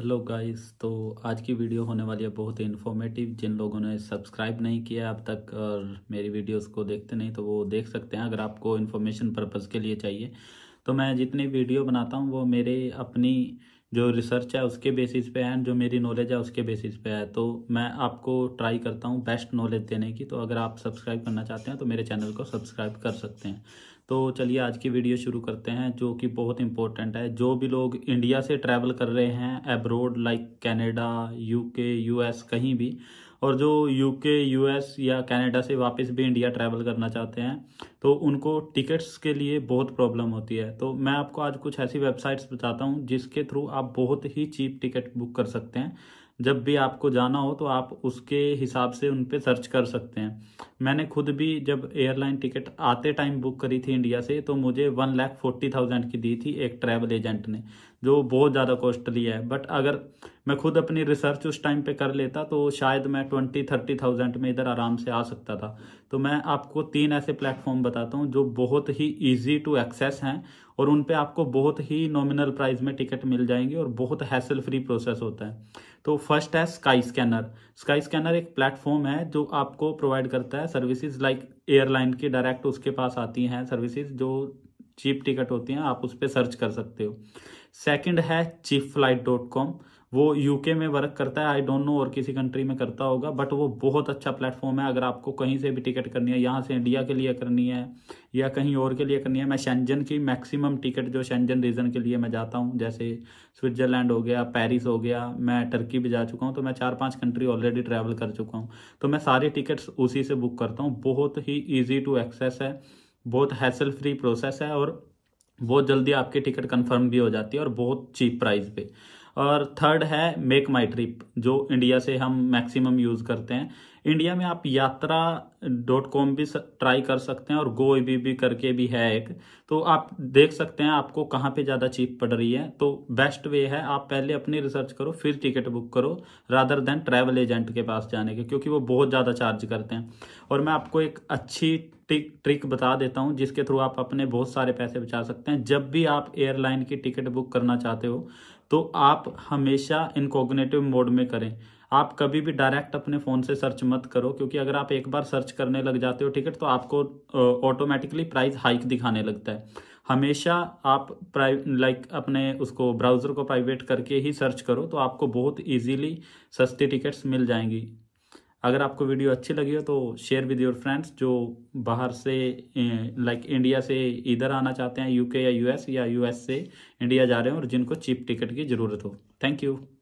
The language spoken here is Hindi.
हेलो गाइस तो आज की वीडियो होने वाली है बहुत ही इन्फॉर्मेटिव जिन लोगों ने सब्सक्राइब नहीं किया अब तक और मेरी वीडियोस को देखते नहीं तो वो देख सकते हैं अगर आपको इन्फॉर्मेशन पर्पज़ के लिए चाहिए तो मैं जितनी वीडियो बनाता हूँ वो मेरे अपनी जो रिसर्च है उसके बेसिस पे है जो मेरी नॉलेज है उसके बेसिस पे है तो मैं आपको ट्राई करता हूँ बेस्ट नॉलेज देने की तो अगर आप सब्सक्राइब करना चाहते हैं तो मेरे चैनल को सब्सक्राइब कर सकते हैं तो चलिए आज की वीडियो शुरू करते हैं जो कि बहुत इंपॉर्टेंट है जो भी लोग इंडिया से ट्रैवल कर रहे हैं abroad like Canada UK US कहीं भी और जो यूके यूएस या कनाडा से वापस भी इंडिया ट्रैवल करना चाहते हैं तो उनको टिकट्स के लिए बहुत प्रॉब्लम होती है तो मैं आपको आज कुछ ऐसी वेबसाइट्स बताता हूँ जिसके थ्रू आप बहुत ही चीप टिकट बुक कर सकते हैं जब भी आपको जाना हो तो आप उसके हिसाब से उन पर सर्च कर सकते हैं मैंने खुद भी जब एयरलाइन टिकट आते टाइम बुक करी थी इंडिया से तो मुझे वन लैख फोर्टी थाउजेंड की दी थी एक ट्रैवल एजेंट ने जो बहुत ज़्यादा कॉस्टली है बट अगर मैं खुद अपनी रिसर्च उस टाइम पे कर लेता तो शायद मैं ट्वेंटी थर्टी थाउजेंड में इधर आराम से आ सकता था तो मैं आपको तीन ऐसे प्लेटफॉर्म बताता हूँ जो बहुत ही ईजी टू एक्सेस हैं और उन पे आपको बहुत ही नॉमिनल प्राइस में टिकट मिल जाएंगी और बहुत हैसल फ्री प्रोसेस होता है तो फर्स्ट है स्काई स्कैनर स्काई स्कैनर एक प्लेटफॉर्म है जो आपको प्रोवाइड करता है सर्विसेज लाइक एयरलाइन की डायरेक्ट उसके पास आती हैं सर्विसेज जो चीप टिकट होती हैं आप उस पर सर्च कर सकते हो सेकंड है चीप फ्लाइट डॉट कॉम वो यूके में वर्क करता है आई डोंट नो और किसी कंट्री में करता होगा बट वो बहुत अच्छा प्लेटफॉर्म है अगर आपको कहीं से भी टिकट करनी है यहाँ से इंडिया के लिए करनी है या कहीं और के लिए करनी है मैं शेंजन की मैक्सिमम टिकट जो शेंजन रीजन के लिए मैं जाता हूँ जैसे स्विट्जरलैंड हो गया पेरिस हो गया मैं टर्की भी जा चुका हूँ तो मैं चार पाँच कंट्री ऑलरेडी ट्रैवल कर चुका हूँ तो मैं सारी टिकट्स उसी से बुक करता हूँ बहुत ही ईजी टू एक्सेस है बहुत हैसल फ्री प्रोसेस है और बहुत जल्दी आपकी टिकट कंफर्म भी हो जाती है और बहुत चीप प्राइस पे और थर्ड है मेक माई ट्रिप जो इंडिया से हम मैक्सिमम यूज़ करते हैं इंडिया में आप यात्रा डॉट कॉम भी ट्राई कर सकते हैं और गो बी भी करके भी है एक तो आप देख सकते हैं आपको कहाँ पे ज़्यादा चीप पड़ रही है तो बेस्ट वे है आप पहले अपनी रिसर्च करो फिर टिकट बुक करो रादर देन ट्रैवल एजेंट के पास जाने के क्योंकि वो बहुत ज़्यादा चार्ज करते हैं और मैं आपको एक अच्छी ट्रिक ट्रिक बता देता हूँ जिसके थ्रू आप अपने बहुत सारे पैसे बचा सकते हैं जब भी आप एयरलाइन की टिकट बुक करना चाहते हो तो आप हमेशा इनकोग्नेटिव मोड में करें आप कभी भी डायरेक्ट अपने फ़ोन से सर्च मत करो क्योंकि अगर आप एक बार सर्च करने लग जाते हो टिकट तो आपको ऑटोमेटिकली प्राइस हाइक दिखाने लगता है हमेशा आप प्राइ लाइक अपने उसको ब्राउज़र को प्राइवेट करके ही सर्च करो तो आपको बहुत इजीली सस्ती टिकट्स मिल जाएंगी अगर आपको वीडियो अच्छी लगी हो तो शेयर विद योर फ्रेंड्स जो बाहर से लाइक इंडिया से इधर आना चाहते हैं यूके या यूएस या यूएस से इंडिया जा रहे हो और जिनको चीप टिकट की ज़रूरत हो थैंक यू